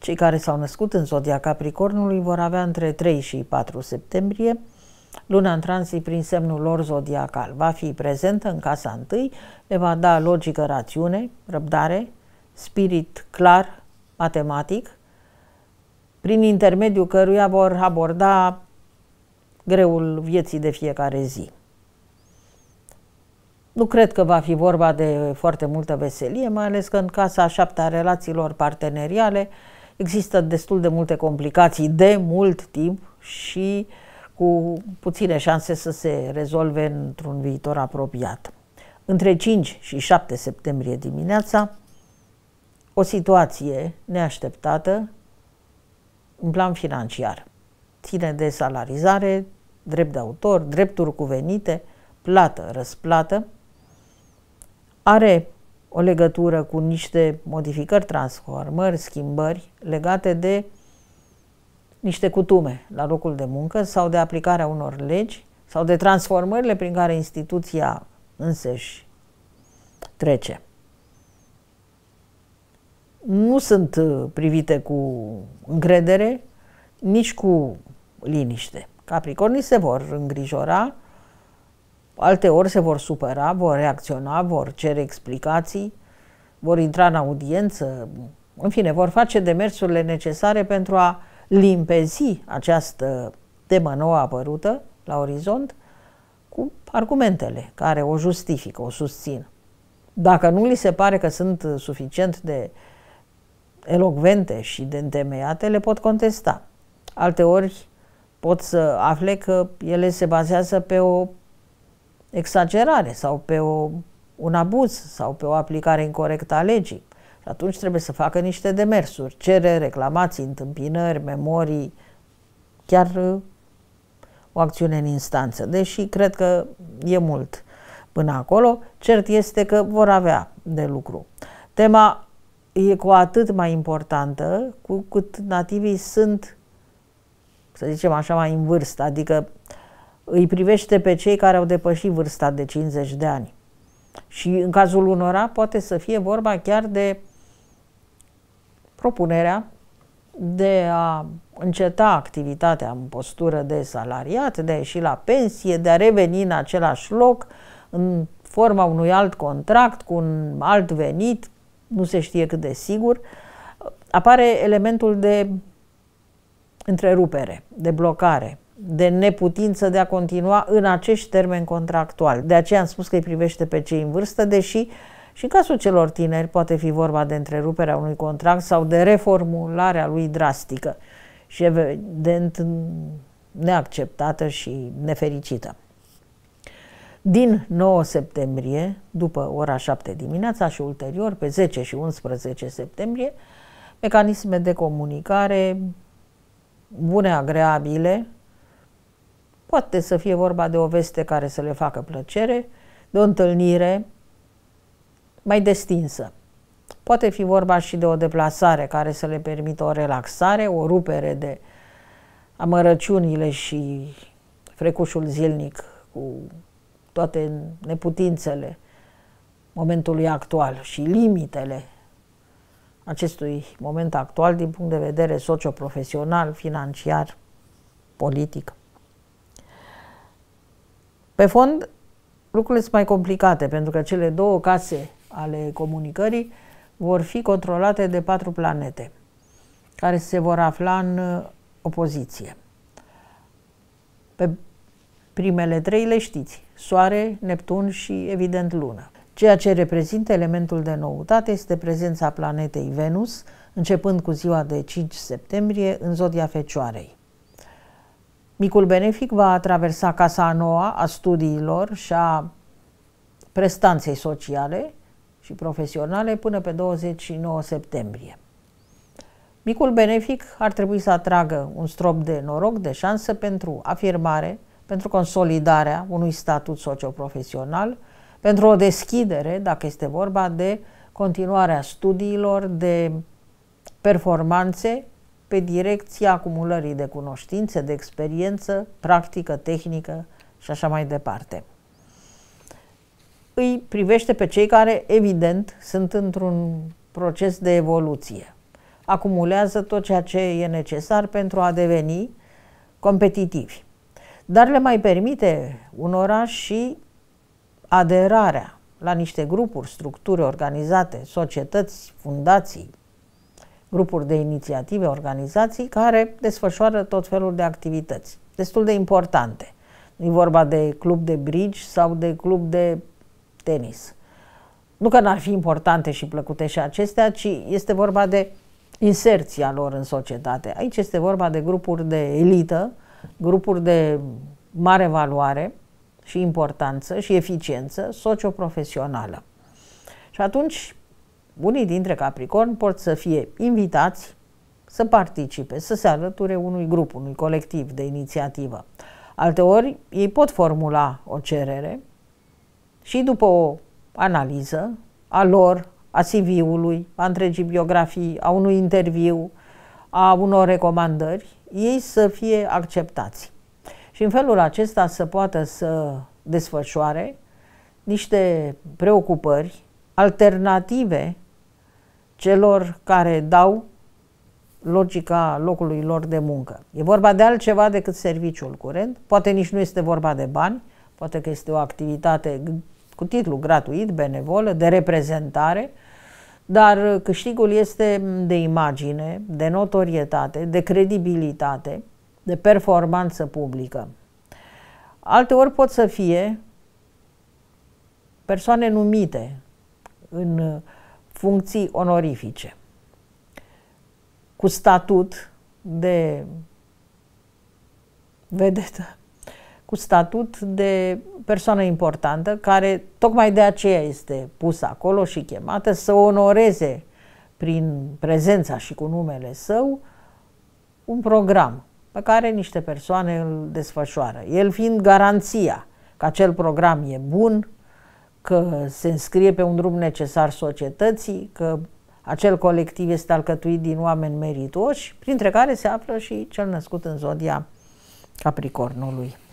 Cei care s-au născut în zodia Capricornului vor avea între 3 și 4 septembrie luna în transit prin semnul lor zodiacal. Va fi prezentă în casa întâi, le va da logică, rațiune, răbdare, spirit clar, matematic, prin intermediul căruia vor aborda greul vieții de fiecare zi. Nu cred că va fi vorba de foarte multă veselie, mai ales că în casa a șaptea relațiilor parteneriale Există destul de multe complicații de mult timp și cu puține șanse să se rezolve într-un viitor apropiat. Între 5 și 7 septembrie dimineața, o situație neașteptată în plan financiar. Ține de salarizare, drept de autor, drepturi cuvenite, plată, răsplată. Are o legătură cu niște modificări, transformări, schimbări legate de niște cutume la locul de muncă sau de aplicarea unor legi sau de transformările prin care instituția însăși trece. Nu sunt uh, privite cu încredere, nici cu liniște. Capricornii se vor îngrijora Alte ori se vor supăra, vor reacționa, vor cere explicații, vor intra în audiență, în fine, vor face demersurile necesare pentru a limpezi această temă nouă apărută la orizont cu argumentele care o justifică, o susțin. Dacă nu li se pare că sunt suficient de elocvente și de întemeiate, le pot contesta. Alteori pot să afle că ele se bazează pe o exagerare sau pe o, un abuz sau pe o aplicare incorrectă a legii. Și atunci trebuie să facă niște demersuri, cere reclamații, întâmpinări, memorii, chiar o acțiune în instanță, deși cred că e mult până acolo. Cert este că vor avea de lucru. Tema e cu atât mai importantă cu cât nativii sunt, să zicem așa, mai în vârstă, adică îi privește pe cei care au depășit vârsta de 50 de ani. Și în cazul unora poate să fie vorba chiar de propunerea de a înceta activitatea în postură de salariat, de a ieși la pensie, de a reveni în același loc, în forma unui alt contract, cu un alt venit, nu se știe cât de sigur, apare elementul de întrerupere, de blocare, de neputință de a continua în acești termeni contractuali. De aceea am spus că îi privește pe cei în vârstă, deși și în cazul celor tineri poate fi vorba de întreruperea unui contract sau de reformularea lui drastică și evident neacceptată și nefericită. Din 9 septembrie, după ora 7 dimineața și ulterior, pe 10 și 11 septembrie, mecanisme de comunicare bune, agreabile, Poate să fie vorba de o veste care să le facă plăcere, de o întâlnire mai destinsă. Poate fi vorba și de o deplasare care să le permită o relaxare, o rupere de amărăciunile și frecușul zilnic cu toate neputințele momentului actual și limitele acestui moment actual din punct de vedere socioprofesional, financiar, politic. Pe fond, lucrurile sunt mai complicate, pentru că cele două case ale comunicării vor fi controlate de patru planete, care se vor afla în uh, opoziție. Pe primele trei le știți, Soare, Neptun și, evident, Lună. Ceea ce reprezintă elementul de noutate este prezența planetei Venus, începând cu ziua de 5 septembrie în zodia Fecioarei. Micul benefic va traversa casa noua a studiilor și a prestanței sociale și profesionale până pe 29 septembrie. Micul benefic ar trebui să atragă un strop de noroc, de șansă pentru afirmare, pentru consolidarea unui statut socioprofesional, pentru o deschidere, dacă este vorba de continuarea studiilor, de performanțe pe direcția acumulării de cunoștințe, de experiență, practică, tehnică și așa mai departe. Îi privește pe cei care, evident, sunt într-un proces de evoluție. Acumulează tot ceea ce e necesar pentru a deveni competitivi. Dar le mai permite unora și aderarea la niște grupuri, structuri organizate, societăți, fundații, grupuri de inițiative, organizații care desfășoară tot felul de activități, destul de importante. Nu e vorba de club de bridge sau de club de tenis. Nu că n-ar fi importante și plăcute și acestea, ci este vorba de inserția lor în societate. Aici este vorba de grupuri de elită, grupuri de mare valoare și importanță și eficiență socioprofesională. Și atunci unii dintre Capricorn pot să fie invitați să participe, să se alăture unui grup, unui colectiv de inițiativă. Alteori, ei pot formula o cerere și după o analiză a lor, a CV-ului, a întregii biografii, a unui interviu, a unor recomandări, ei să fie acceptați. Și în felul acesta să poată să desfășoare niște preocupări alternative celor care dau logica locului lor de muncă. E vorba de altceva decât serviciul curent, poate nici nu este vorba de bani, poate că este o activitate cu titlu gratuit, benevolă, de reprezentare, dar câștigul este de imagine, de notorietate, de credibilitate, de performanță publică. Alteori pot să fie persoane numite în uh, funcții onorifice, cu statut de vedetă, cu statut de persoană importantă, care tocmai de aceea este pusă acolo și chemată să onoreze prin prezența și cu numele său un program pe care niște persoane îl desfășoară. El fiind garanția că acel program e bun, că se înscrie pe un drum necesar societății, că acel colectiv este alcătuit din oameni meritoși, printre care se află și cel născut în zodia Capricornului.